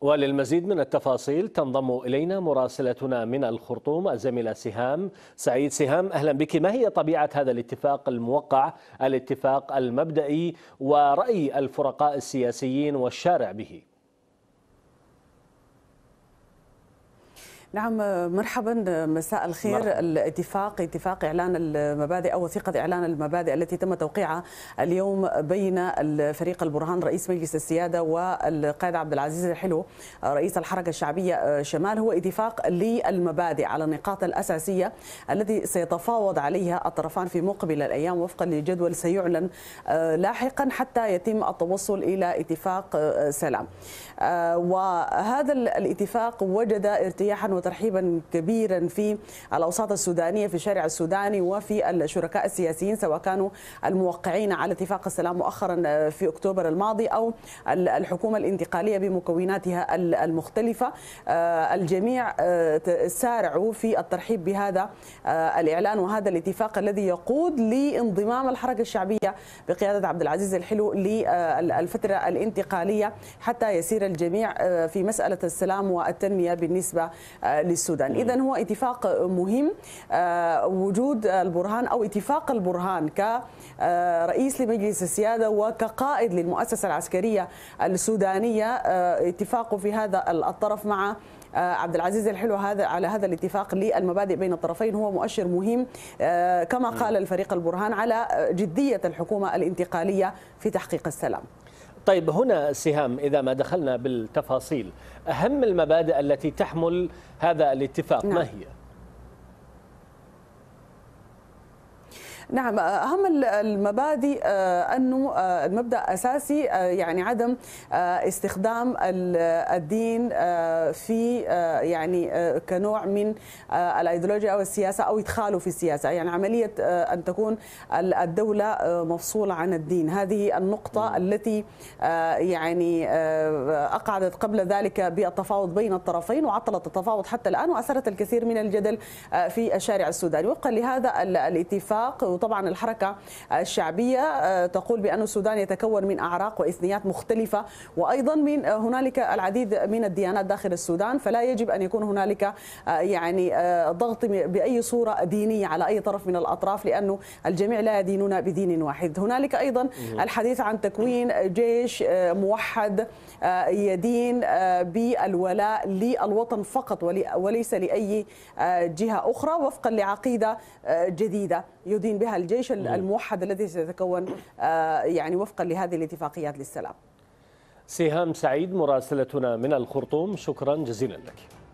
وللمزيد من التفاصيل تنضم إلينا مراسلتنا من الخرطوم الزميلة سهام سعيد سهام أهلا بك ما هي طبيعة هذا الاتفاق الموقع الاتفاق المبدئي ورأي الفرقاء السياسيين والشارع به؟ نعم مرحبا مساء الخير مرحبا. الاتفاق اتفاق اعلان المبادئ او وثيقه اعلان المبادئ التي تم توقيعها اليوم بين الفريق البرهان رئيس مجلس السياده والقائد عبد العزيز الحلو رئيس الحركه الشعبيه شمال هو اتفاق للمبادئ على النقاط الاساسيه التي سيتفاوض عليها الطرفان في مقبل الايام وفقا لجدول سيعلن آه، لاحقا حتى يتم التوصل الى اتفاق آه، سلام آه، وهذا الاتفاق وجد ارتياحا وترحيبا كبيرا في الاوساط السودانيه في الشارع السوداني وفي الشركاء السياسيين سواء كانوا الموقعين على اتفاق السلام مؤخرا آه، في اكتوبر الماضي او الحكومه الانتقاليه بمكوناتها المختلفه آه، الجميع آه، سارعوا في الترحيب بهذا الاعلان وهذا الاتفاق الذي يقود لانضمام الحركه الشعبيه بقياده عبد العزيز الحلو للفتره الانتقاليه حتى يسير الجميع في مساله السلام والتنميه بالنسبه للسودان إذا هو اتفاق مهم آه، وجود البرهان أو اتفاق البرهان كرئيس آه، لمجلس السيادة وكقائد للمؤسسة العسكرية السودانية آه، اتفاقه في هذا الطرف مع عبد العزيز الحلو هذا على هذا الاتفاق للمبادئ بين الطرفين هو مؤشر مهم كما قال الفريق البرهان على جدية الحكومة الانتقالية في تحقيق السلام طيب هنا سهام إذا ما دخلنا بالتفاصيل أهم المبادئ التي تحمل هذا الاتفاق نعم. ما هي؟ نعم اهم المبادئ آه، انه آه، المبدا اساسي آه، يعني عدم استخدام الدين في يعني كنوع من الايديولوجيا او السياسه او ادخاله في السياسه يعني عمليه ان تكون الدوله مفصوله عن الدين هذه النقطه التي يعني اقعدت قبل ذلك بالتفاوض بين الطرفين وعطلت التفاوض حتى الان واثرت الكثير من الجدل في الشارع السوداني وفقا لهذا الاتفاق وطبعا الحركة الشعبية آه، تقول بأن السودان يتكون من أعراق وإثنيات مختلفة وأيضا من آه، هنالك العديد من الديانات داخل السودان فلا يجب أن يكون هنالك آه، يعني ضغط بأي صورة دينية على أي طرف من الأطراف لأنه الجميع لا يدينون بدين واحد هنالك أيضا الحديث عن تكوين جيش موحد يدين بالولاء للوطن فقط وليس لأي جهة أخرى وفقا لعقيدة جديدة يدين بها بها الجيش الموحد الذي سيتكون آه، يعني وفقا لهذه الاتفاقيات للسلام سهام سعيد مراسلتنا من الخرطوم شكرا جزيلا لك